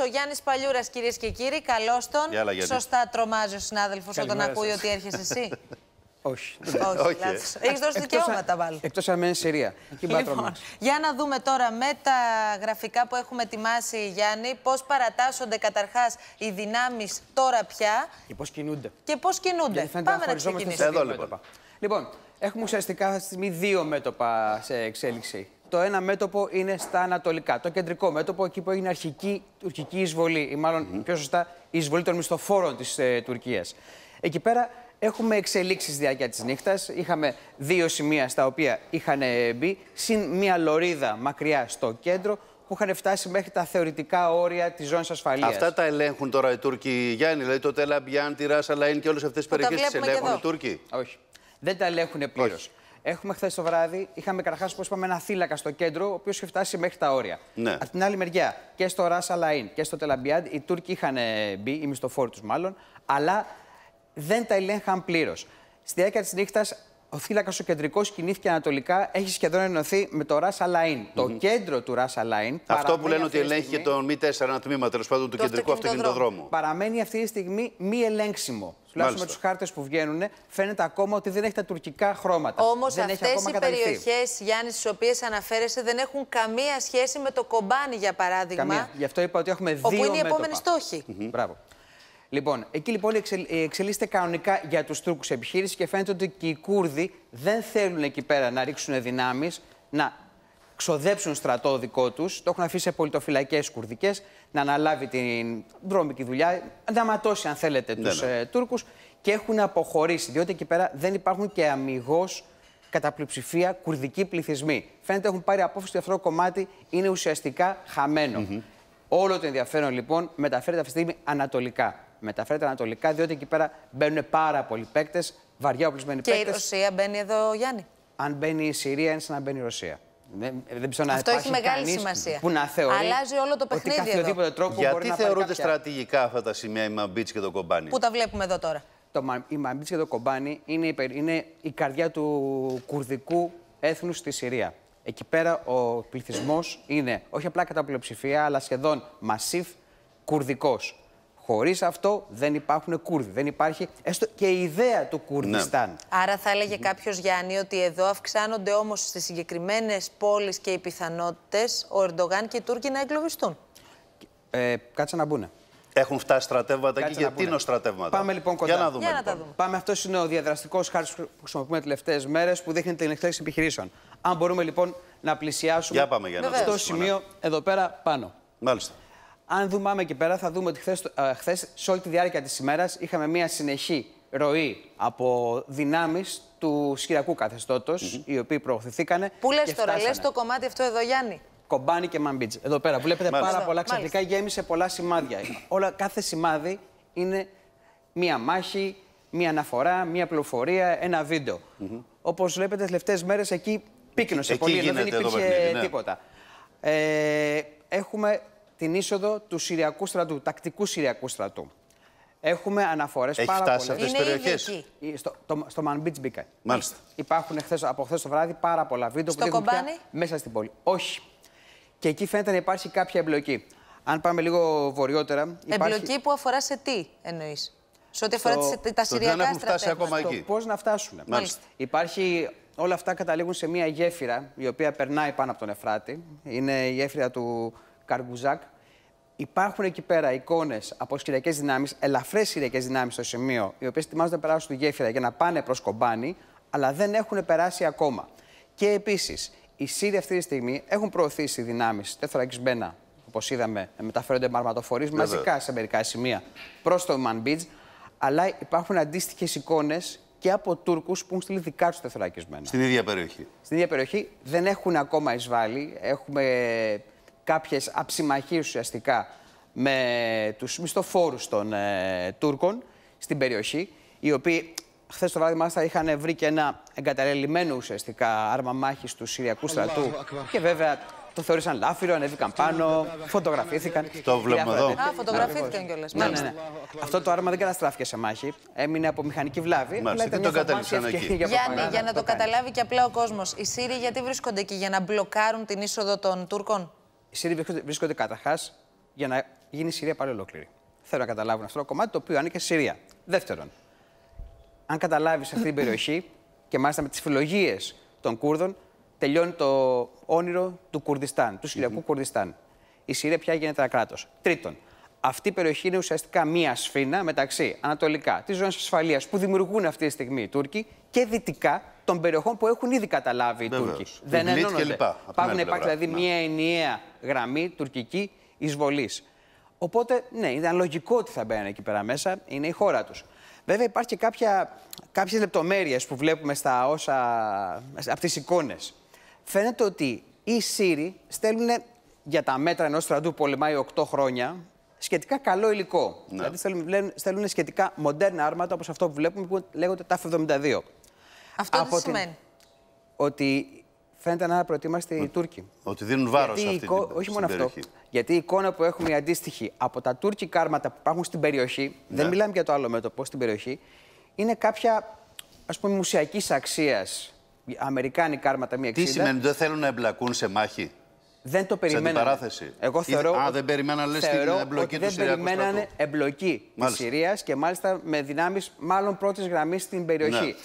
Ο Γιάννης Παλιούρας, κυρίες και κύριοι, καλώς τον. Άλλα, Σωστά τρομάζει ο συνάδελφος όταν ακούει ότι έρχεσαι εσύ. Όχι. Όχι. Έχεις δώσει δικαιώματα βάλει. Εκτός αν μένει σε ρία. Λοιπόν, για να δούμε τώρα με τα γραφικά που έχουμε ετοιμάσει, Γιάννη, πώς παρατάσσονται καταρχάς οι δυνάμεις τώρα πια. Και πώς κινούνται. Και πώς κινούνται. Πάμε να ξεκινήσουμε. Λοιπόν. λοιπόν, έχουμε ουσιαστικά αυτή τη στιγμή δύο μέτωπα σε εξέλιξη. Το ένα μέτωπο είναι στα ανατολικά. Το κεντρικό μέτωπο, εκεί που έγινε αρχική τουρκική εισβολή, ή μάλλον πιο σωστά η εισβολή των μισθοφόρων της ε, Τουρκίας. Εκεί πέρα έχουμε εξελίξεις στη διάρκεια της νύχτας. Είχαμε δύο σημεία στα οποία είχαν ε, μπει, συν μία λωρίδα μακριά στο κέντρο, που είχαν φτάσει μέχρι τα θεωρητικά όρια της ζώνης ασφαλείας. Αυτά τα ελέγχουν τώρα οι Τούρκοι, Γιάννη. Δηλαδή το Τελαμπιάν, τη Ράσα Λαϊν και όλες αυτές τις περιοχές τις ελέγχουν οι Τούρκοι. Όχι. Δεν τα ελέγχουν πλήρω. Έχουμε χθες το βράδυ, είχαμε καταρχάς, όπως είπαμε, ένα θύλακα στο κέντρο, ο οποίος έχει φτάσει μέχρι τα όρια. Ναι. Από την άλλη μεριά, και στο Ράσα Λαΐν και στο Τελαμπιάντ, οι Τούρκοι είχαν ε, μπει, οι μισθοφόροι τους μάλλον, αλλά δεν τα ελέγχαν πλήρως. Στη διάρκεια της νύχτας ο θύλακας ο κεντρικός κινήθηκε ανατολικά, έχει σχεδόν ενωθεί με το Ράσα Λάιν. Mm-hmm. Το κέντρο του Ράσα Λάιν. Αυτό που λένε ότι ελέγχει και τον μη 4 ένα τμήμα τέλος πάντων του κεντρικού αυτοκινητοδρόμου. Παραμένει αυτή τη στιγμή μη ελέγξιμο. Τουλάχιστον με τους χάρτες που βγαίνουν, φαίνεται ακόμα ότι δεν έχει τα τουρκικά χρώματα. Όμως αυτέ οι περιοχές, Γιάννης, στις οποίες αναφέρεσαι, δεν έχουν καμία σχέση με το κομπάνι, για παράδειγμα. Καμία. Γι' αυτό είπα ότι έχουμε δύο. Όπου είναι οι επόμενοι στόχοι. Μπράβο. Λοιπόν, εκεί λοιπόν εξελίσσεται κανονικά για τους Τούρκους επιχείρησης και φαίνεται ότι και οι Κούρδοι δεν θέλουν εκεί πέρα να ρίξουν δυνάμεις, να ξοδέψουν στρατό δικό τους. Το έχουν αφήσει σε πολιτοφυλακές κουρδικές να αναλάβει την δρόμικη δουλειά, να ματώσει, αν θέλετε, τους ναι, ναι. Ε, Τούρκους και έχουν αποχωρήσει, διότι εκεί πέρα δεν υπάρχουν και αμυγός κατά πλειοψηφία κουρδικοί πληθυσμοί. Φαίνεται έχουν πάρει απόφαση ότι αυτό το κομμάτι είναι ουσιαστικά χαμένο. Όλο το ενδιαφέρον λοιπόν μεταφέρεται αυτή τη στιγμή ανατολικά μεταφέρεται ανατολικά, διότι εκεί πέρα μπαίνουν πάρα πολλοί παίκτες, βαριά οπλισμένοι παίκτε. Και παίκτες. η Ρωσία μπαίνει εδώ, Γιάννη. Αν μπαίνει η Συρία, σαν να μπαίνει η Ρωσία. Δεν, δεν πιστεύω να Αυτό έχει μεγάλη σημασία. Που να θεωρεί Αλλάζει όλο το παιχνίδι. Ότι εδώ. τρόπο Γιατί μπορεί θεωρούνται στρατηγικά αυτά τα σημεία η Μαμπίτση και το κομπάνι. Που τα βλέπουμε εδώ τώρα. Το, η Μαμπίτση και το κομπάνι είναι, είναι η καρδιά του κουρδικού έθνους στη Συρία. Εκεί πέρα ο πληθυσμός είναι όχι απλά κατά πλειοψηφία, αλλά σχεδόν μασίφ κουρδικός. Χωρίς αυτό δεν υπάρχουν Κούρδοι. Δεν υπάρχει έστω και η ιδέα του Κουρδιστάν. Ναι. Άρα θα έλεγε κάποιος Γιάννη ότι εδώ αυξάνονται όμως στις συγκεκριμένες πόλεις και οι πιθανότητες ο Ερντογάν και οι Τούρκοι να εγκλωβιστούν. Ε, κάτσε να μπουν. Έχουν φτάσει στρατεύματα και γιατί είναι στρατεύματα. Πάμε λοιπόν κοντά. Για να δούμε. Λοιπόν. δούμε. Πάμε. Αυτός είναι ο διαδραστικός χάρτης που χρησιμοποιούμε τελευταίες μέρες που δείχνει την εκτέλεση επιχειρήσεων. Αν μπορούμε λοιπόν να πλησιάσουμε για πάμε, σημείο ναι. εδώ πέρα πάνω. Μάλιστα. Αν δούμε άμα εκεί πέρα, θα δούμε ότι χθες, ε, σε όλη τη διάρκεια της ημέρας, είχαμε μια συνεχή ροή από δυνάμεις του σχηρακού καθεστώτο, mm -hmm. οι οποίοι προωθηθήκανε. Πού λες τώρα, λες το κομμάτι αυτό εδώ, Γιάννη. Κομπάνι και Μαμπίτζ. Εδώ πέρα βλέπετε πάρα πολλά ξαφνικά γέμισε πολλά σημάδια. Όλα, κάθε σημάδι είναι μία μάχη, μία αναφορά, μία πληροφορία, ένα βίντεο. Mm -hmm. Όπως βλέπετε, τις τελευταίες μέρες εκεί πύκνωσε εκεί πολύ, δεν υπήρχε εδώ, ναι. τίποτα. Ε, έχουμε την είσοδο του Συριακού στρατού, τακτικού Συριακού στρατού. Έχουμε αναφορές πάρα πολλέ. Έχει φτάσει αυτές τις περιοχέ. Στο, στο Man μπήκα. Μάλιστα. Υπάρχουν χθες, από χθες το βράδυ πάρα πολλά βίντεο στο που έχουν πια μέσα στην πόλη. Όχι. Και εκεί φαίνεται να υπάρχει κάποια εμπλοκή. Αν πάμε λίγο βορειότερα. Υπάρχει... Εμπλοκή που αφορά σε τι εννοείς. Σε ό,τι αφορά τις, τα συριακά στρατεύματα. Δεν φτάσει ακόμα εκεί. Πώς να φτάσουν. Μάλιστα. Υπάρχει όλα αυτά καταλήγουν σε μια γέφυρα η οποία περνάει πάνω από τον Εφράτη. Είναι η γέφυρα του Καρμπουζάκ. Υπάρχουν εκεί πέρα εικόνες από συριακέ δυνάμεις, ελαφρές συριακέ δυνάμεις στο σημείο, οι οποίες ετοιμάζονται να περάσουν τη γέφυρα για να πάνε προς κομπάνι, αλλά δεν έχουν περάσει ακόμα. Και επίσης, οι Σύριοι αυτή τη στιγμή έχουν προωθήσει δυνάμεις τεθωρακισμένα, όπως είδαμε, μεταφέρονται με μαζικά σε μερικά σημεία προς το Beach, Αλλά υπάρχουν αντίστοιχες εικόνες και από Τούρκους που έχουν στείλει δικά τους τεθωρακισμένα. Στην ίδια περιοχή. Στην ίδια περιοχή δεν έχουν ακόμα εισβάλει. Έχουμε κάποιες αψημαχίες ουσιαστικά με τους μισθοφόρους των ε, Τούρκων στην περιοχή, οι οποίοι χθες το βράδυ μάλιστα είχαν βρει και ένα εγκαταλελειμμένο ουσιαστικά άρμα μάχης του Συριακού στρατού και βέβαια το θεώρησαν λάφυρο, ανέβηκαν πάνω, φωτογραφήθηκαν. Το βλέπουμε εδώ. Α, φωτογραφήθηκαν κιόλας. Ναι, ναι, ναι. Αυτό το άρμα δεν καταστράφηκε σε μάχη. Έμεινε από μηχανική βλάβη. Μάλιστα, δεν το κατέληξαν εκεί. Για για να το καταλάβει και απλά ο κόσμος, οι Σύριοι γιατί βρίσκονται εκεί, για να μπλοκάρουν την είσοδο των Τούρκων. Οι Σύριοι βρίσκονται καταρχάς για να γίνει η Συρία πάλι ολόκληρη. Θέλω να καταλάβουν αυτό το κομμάτι το οποίο ανήκει στη Συρία. Δεύτερον, αν καταλάβεις αυτή την περιοχή και μάλιστα με τις φιλογίες των Κούρδων, τελειώνει το όνειρο του Κουρδιστάν, του Συριακού Κουρδιστάν. Η Συρία πια γίνεται ένα κράτος. Τρίτον, αυτή η περιοχή είναι ουσιαστικά μία σφήνα μεταξύ ανατολικά της ζώνης ασφαλείας που δημιουργούν αυτή τη στιγμή οι Τούρκοι και δυτικά των περιοχών που έχουν ήδη καταλάβει οι Τούρκοι. Δεν ενώνονται. υπάρχει δηλαδή μία ενιαία γραμμή τουρκική εισβολής. Οπότε, ναι, ήταν λογικό ότι θα μπαίνουν εκεί πέρα μέσα, είναι η χώρα τους. Βέβαια, υπάρχει και κάποια, κάποιες λεπτομέρειες που βλέπουμε στα όσα, από τις εικόνες. Φαίνεται ότι οι Σύριοι στέλνουν για τα μέτρα ενός στρατού που πολεμάει 8 χρόνια σχετικά καλό υλικό. Ναι. Δηλαδή στέλνουν, στέλνουν, σχετικά μοντέρνα άρματα όπως αυτό που βλέπουμε που λέγονται τα 72 Αυτό τι σημαίνει. Ότι φαίνεται να προετοίμαστε οι Τούρκοι. Ότι δίνουν βάρος αυτή εικο... την Όχι μόνο αυτό. Γιατί η εικόνα που έχουμε αντίστοιχη από τα τουρκικά κάρματα που υπάρχουν στην περιοχή, δεν ναι. μιλάμε για το άλλο μέτωπο, στην περιοχή, είναι κάποια ας πούμε μουσιακής αξίας. Αμερικάνικα κάρματα μία Τι σημαίνει ότι δεν θέλουν να εμπλακούν σε μάχη. Δεν το περιμένανε. παράθεση. Εγώ θεωρώ. Α, δεν περιμένανε, λες, την εμπλοκή του Δεν περιμένανε εμπλοκή της Συρίας και μάλιστα με δυνάμεις μάλλον πρώτης γραμμής στην περιοχή. Ναι.